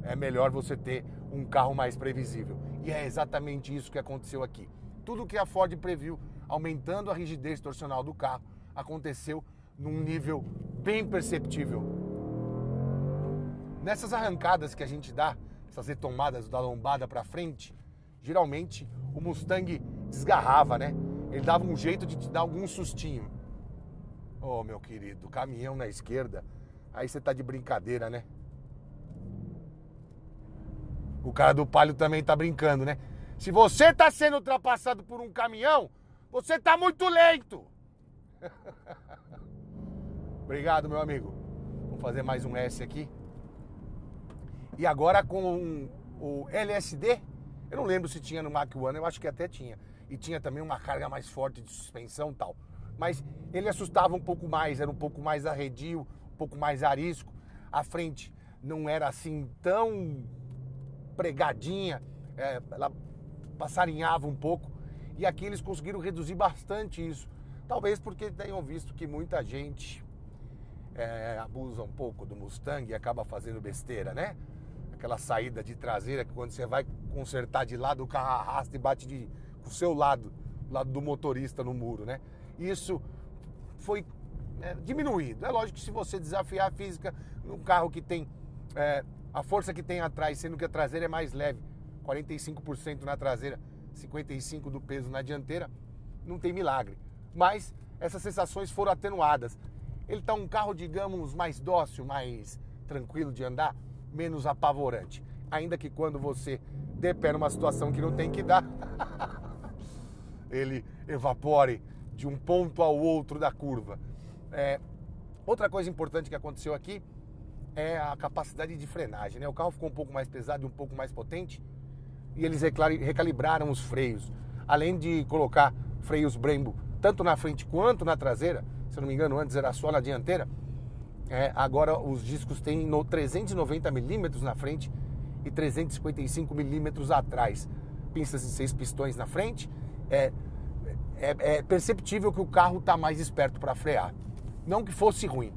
é melhor você ter um carro mais previsível. E é exatamente isso que aconteceu aqui. Tudo que a Ford previu, aumentando a rigidez torcional do carro, aconteceu num nível bem perceptível. Nessas arrancadas que a gente dá, essas retomadas da lombada para frente, geralmente o Mustang desgarrava, né? Ele dava um jeito de te dar algum sustinho. Ô, oh, meu querido, caminhão na esquerda, aí você tá de brincadeira, né? O cara do palio também tá brincando, né? Se você tá sendo ultrapassado por um caminhão, você tá muito lento. [LAUGHS] Obrigado, meu amigo. Vamos fazer mais um S aqui. E agora com o LSD, eu não lembro se tinha no Mach 1, eu acho que até tinha. E tinha também uma carga mais forte de suspensão e tal. Mas ele assustava um pouco mais, era um pouco mais arredio, um pouco mais arisco. A frente não era assim tão pregadinha, é, ela passarinhava um pouco. E aqui eles conseguiram reduzir bastante isso. Talvez porque tenham visto que muita gente é, abusa um pouco do Mustang e acaba fazendo besteira, né? Aquela saída de traseira que quando você vai consertar de lado, o carro arrasta e bate de, com o seu lado, lado do motorista no muro, né? Isso foi é, diminuído. É lógico que se você desafiar a física num carro que tem é, a força que tem atrás, sendo que a traseira é mais leve, 45% na traseira, 55% do peso na dianteira, não tem milagre. Mas essas sensações foram atenuadas ele está um carro, digamos, mais dócil, mais tranquilo de andar, menos apavorante. Ainda que quando você dê pé numa situação que não tem que dar, [LAUGHS] ele evapore de um ponto ao outro da curva. É, outra coisa importante que aconteceu aqui é a capacidade de frenagem. Né? O carro ficou um pouco mais pesado e um pouco mais potente e eles recalibraram os freios, além de colocar freios Brembo tanto na frente quanto na traseira se não me engano, antes era só na dianteira. É, agora os discos têm no 390 milímetros na frente e 355 milímetros atrás. Pinças de seis pistões na frente. É, é, é perceptível que o carro está mais esperto para frear. Não que fosse ruim,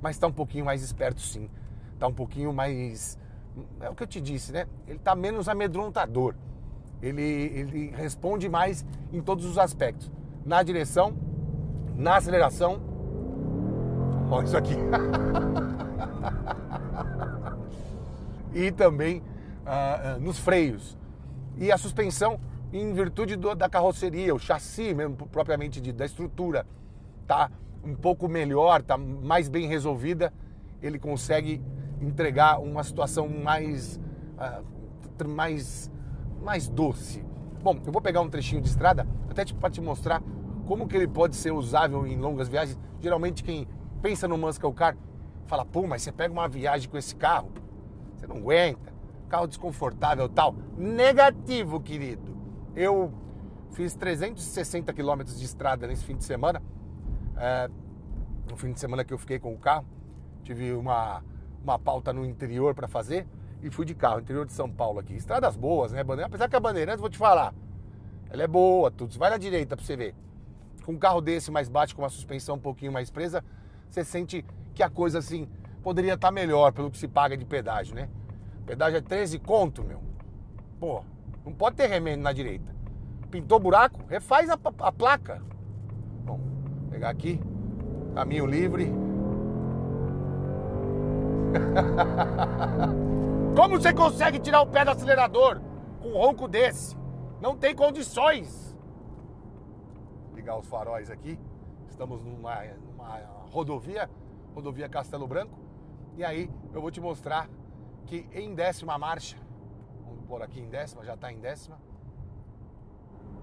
mas está um pouquinho mais esperto sim. Está um pouquinho mais. É o que eu te disse, né? Ele está menos amedrontador. Ele, ele responde mais em todos os aspectos. Na direção, na aceleração. Olha isso aqui. [LAUGHS] e também ah, ah, nos freios. E a suspensão em virtude do, da carroceria, o chassi mesmo, propriamente dito, da estrutura, tá um pouco melhor, tá mais bem resolvida, ele consegue entregar uma situação mais, uh, mais, mais doce. Bom, eu vou pegar um trechinho de estrada até para te mostrar como que ele pode ser usável em longas viagens? Geralmente quem pensa no Muscle é Car fala, pô, mas você pega uma viagem com esse carro, você não aguenta, carro desconfortável tal. Negativo, querido. Eu fiz 360 quilômetros de estrada nesse fim de semana, é, no fim de semana que eu fiquei com o carro, tive uma, uma pauta no interior para fazer e fui de carro, interior de São Paulo aqui. Estradas boas, né, Bandeirantes? Apesar que a Bandeirantes, vou te falar, ela é boa, tudo. Vai na direita para você ver com um carro desse mais bate, com uma suspensão um pouquinho mais presa, você sente que a coisa assim poderia estar tá melhor pelo que se paga de pedágio, né? Pedágio é 13 conto, meu. Pô, não pode ter remédio na direita. Pintou buraco, refaz a, a placa. Bom, pegar aqui, caminho livre. [LAUGHS] Como você consegue tirar o pé do acelerador com um ronco desse? Não tem condições ligar os faróis aqui. Estamos numa, numa rodovia, rodovia Castelo Branco. E aí eu vou te mostrar que em décima marcha, vamos pôr aqui em décima, já está em décima,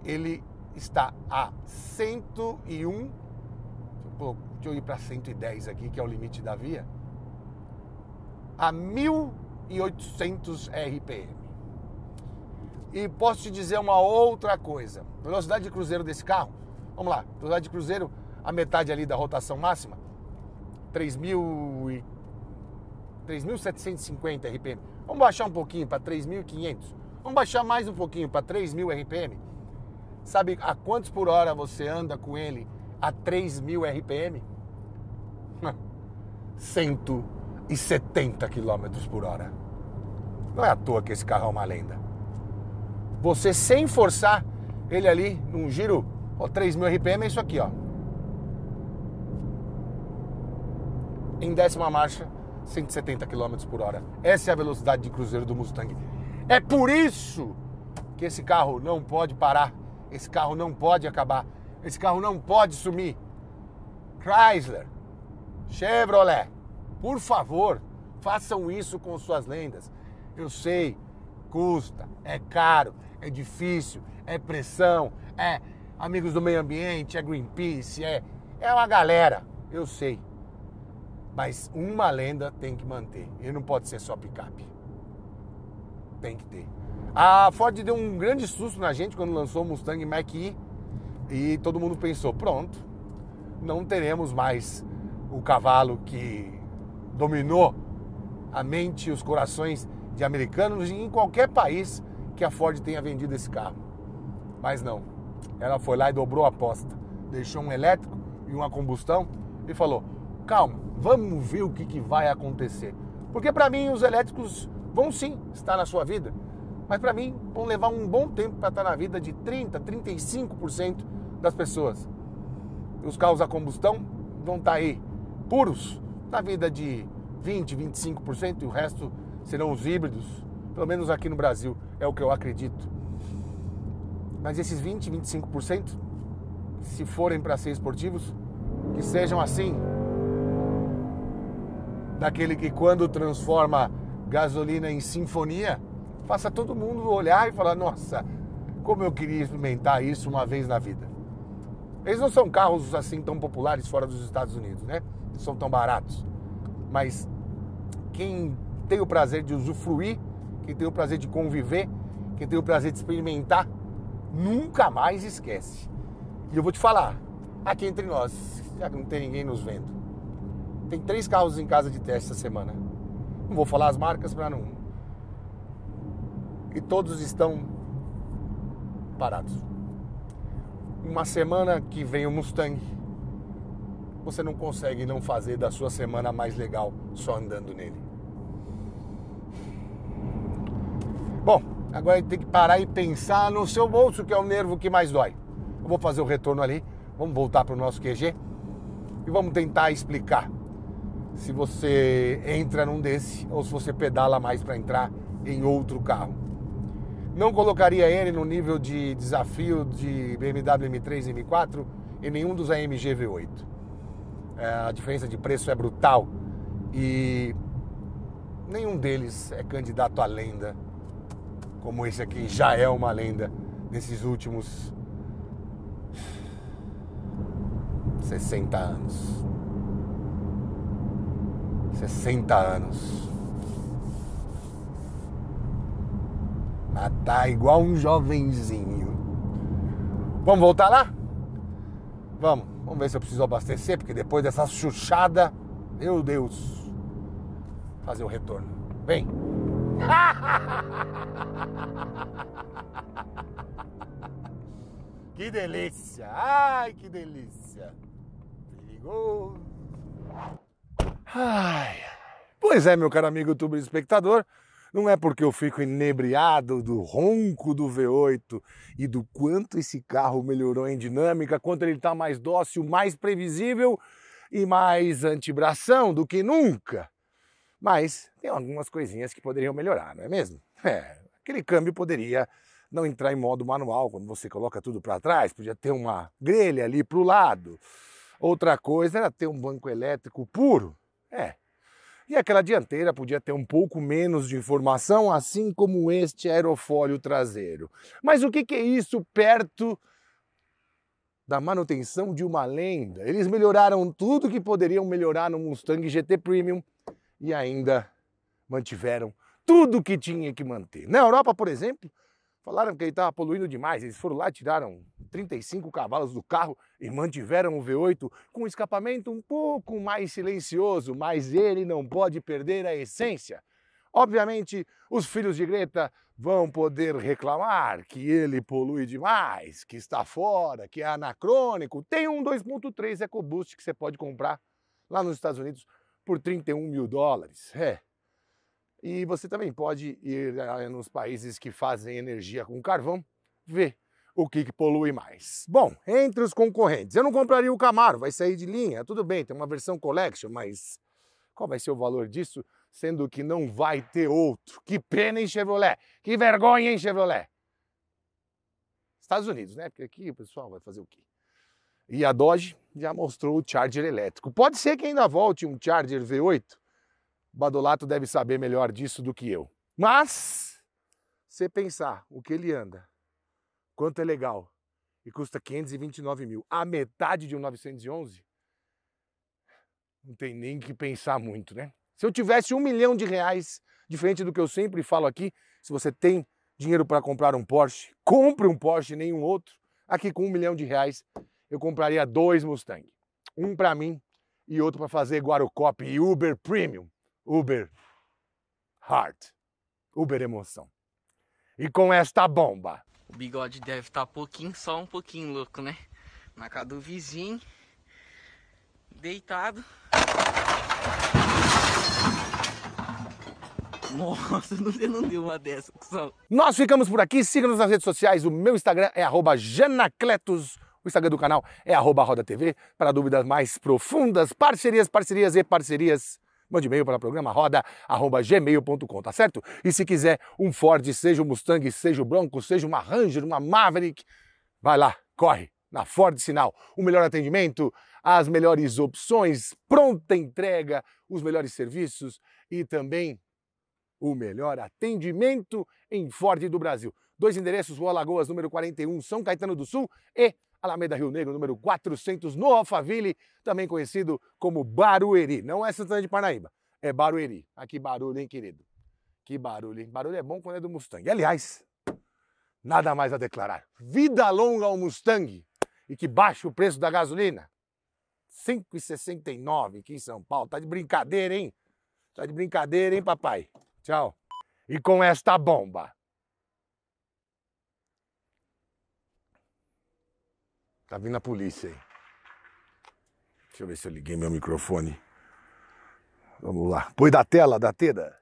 ele está a 101, deixa eu ir para 110 aqui, que é o limite da via, a 1800 RPM. E posso te dizer uma outra coisa: velocidade de cruzeiro desse carro Vamos lá, velocidade de cruzeiro, a metade ali da rotação máxima, 3.750 RPM. Vamos baixar um pouquinho para 3.500. Vamos baixar mais um pouquinho para 3.000 RPM. Sabe a quantos por hora você anda com ele a 3.000 RPM? 170 km por hora. Não é à toa que esse carro é uma lenda. Você sem forçar ele ali num giro Ó, 3.000 RPM é isso aqui, ó. Em décima marcha, 170 km por hora. Essa é a velocidade de cruzeiro do Mustang. É por isso que esse carro não pode parar. Esse carro não pode acabar. Esse carro não pode sumir. Chrysler, Chevrolet, por favor, façam isso com suas lendas. Eu sei, custa, é caro, é difícil, é pressão, é amigos do meio ambiente, é Greenpeace, é, é uma galera, eu sei. Mas uma lenda tem que manter. E não pode ser só picape. Tem que ter. A Ford deu um grande susto na gente quando lançou o Mustang Mach-E e todo mundo pensou, pronto, não teremos mais o cavalo que dominou a mente e os corações de americanos em qualquer país que a Ford tenha vendido esse carro. Mas não. Ela foi lá e dobrou a aposta. Deixou um elétrico e uma combustão e falou: calma, vamos ver o que, que vai acontecer. Porque para mim os elétricos vão sim estar na sua vida, mas para mim vão levar um bom tempo para estar na vida de 30, 35% das pessoas. Os carros a combustão vão estar tá aí puros na vida de 20, 25% e o resto serão os híbridos, pelo menos aqui no Brasil, é o que eu acredito. Mas esses 20, 25%, se forem para ser esportivos, que sejam assim. Daquele que quando transforma gasolina em sinfonia, faça todo mundo olhar e falar: "Nossa, como eu queria experimentar isso uma vez na vida". Eles não são carros assim tão populares fora dos Estados Unidos, né? são tão baratos. Mas quem tem o prazer de usufruir, quem tem o prazer de conviver, quem tem o prazer de experimentar nunca mais esquece. E eu vou te falar, aqui entre nós, já que não tem ninguém nos vendo, tem três carros em casa de teste essa semana. Não vou falar as marcas para não. E todos estão parados. Uma semana que vem o Mustang, você não consegue não fazer da sua semana mais legal só andando nele. Bom, Agora ele tem que parar e pensar no seu bolso, que é o nervo que mais dói. Eu vou fazer o retorno ali, vamos voltar para o nosso QG e vamos tentar explicar se você entra num desse ou se você pedala mais para entrar em outro carro. Não colocaria ele no nível de desafio de BMW M3 e M4 e nenhum dos AMG V8. É, a diferença de preço é brutal e nenhum deles é candidato à lenda como esse aqui já é uma lenda nesses últimos 60 anos. 60 anos. Matar igual um jovenzinho. Vamos voltar lá? Vamos. Vamos ver se eu preciso abastecer, porque depois dessa chuchada, meu Deus. Fazer o retorno. Vem. [LAUGHS] que delícia! Ai, que delícia! Perigoso! Ai. Pois é, meu caro amigo YouTube espectador, não é porque eu fico inebriado do ronco do V8 e do quanto esse carro melhorou em dinâmica, quanto ele está mais dócil, mais previsível e mais antibração do que nunca. Mas tem algumas coisinhas que poderiam melhorar, não é mesmo? [LAUGHS] É, aquele câmbio poderia não entrar em modo manual quando você coloca tudo para trás, podia ter uma grelha ali para o lado. Outra coisa era ter um banco elétrico puro. É. E aquela dianteira podia ter um pouco menos de informação, assim como este aerofólio traseiro. Mas o que, que é isso perto da manutenção de uma lenda? Eles melhoraram tudo que poderiam melhorar no Mustang GT Premium e ainda mantiveram tudo o que tinha que manter. Na Europa, por exemplo, falaram que ele estava poluindo demais. Eles foram lá, tiraram 35 cavalos do carro e mantiveram o V8 com um escapamento um pouco mais silencioso, mas ele não pode perder a essência. Obviamente, os filhos de Greta vão poder reclamar que ele polui demais, que está fora, que é anacrônico. Tem um 2.3 EcoBoost que você pode comprar lá nos Estados Unidos por 31 mil dólares. É, e você também pode ir eh, nos países que fazem energia com carvão, ver o que, que, polui mais. Bom, entre os concorrentes, eu não compraria o Camaro, vai sair de linha, tudo bem, tem uma versão Collection, mas qual vai ser o valor disso, sendo que não vai ter outro? Que pena, hein, Chevrolet? Que vergonha, hein, Chevrolet? Estados Unidos, né? Porque aqui o pessoal vai fazer o quê? E a Dodge já mostrou o Charger elétrico. Pode ser que ainda volte um Charger V8, Badolato deve saber melhor disso do que eu. Mas, você pensar o que ele anda, quanto é legal, e custa 529 mil, a metade de um 911, não tem nem que pensar muito, né? Se eu tivesse um milhão de reais, diferente do que eu sempre falo aqui, se você tem dinheiro para comprar um Porsche, compre um Porsche e nenhum outro. Aqui com um milhão de reais, eu compraria dois Mustang. Um para mim e outro para fazer Guarucop e Uber Premium. Uber Heart, Uber Emoção. E com esta bomba. O bigode deve estar tá pouquinho, só um pouquinho louco, né? Na casa do vizinho, deitado. Nossa, [LAUGHS] não deu, não deu uma dessa, cuzão. Nós ficamos por aqui, siga-nos nas redes sociais. O meu Instagram é janacletos. O Instagram do canal é arroba Roda TV. Para dúvidas mais profundas, parcerias, parcerias e parcerias mande e-mail para programa roda tá certo? E se quiser um Ford, seja um Mustang, seja um Bronco, seja uma Ranger, uma Maverick, vai lá, corre na Ford Sinal. O melhor atendimento, as melhores opções, pronta entrega, os melhores serviços e também o melhor atendimento em Ford do Brasil. Dois endereços, Rua Lagoas, número 41, São Caetano do Sul e Alameda Rio Negro, número 400, no Alphaville, também conhecido como Barueri. Não é Santana de Parnaíba, é Barueri. Aqui barulho, hein, querido? Que barulho, hein? Barulho é bom quando é do Mustang. Aliás, nada mais a declarar. Vida longa ao Mustang e que baixe o preço da gasolina. 5,69 aqui em São Paulo. Tá de brincadeira, hein? Tá de brincadeira, hein, papai? Tchau. E com esta bomba. Tá vindo a polícia aí. Deixa eu ver se eu liguei meu microfone. Vamos lá. Põe da tela, da teda.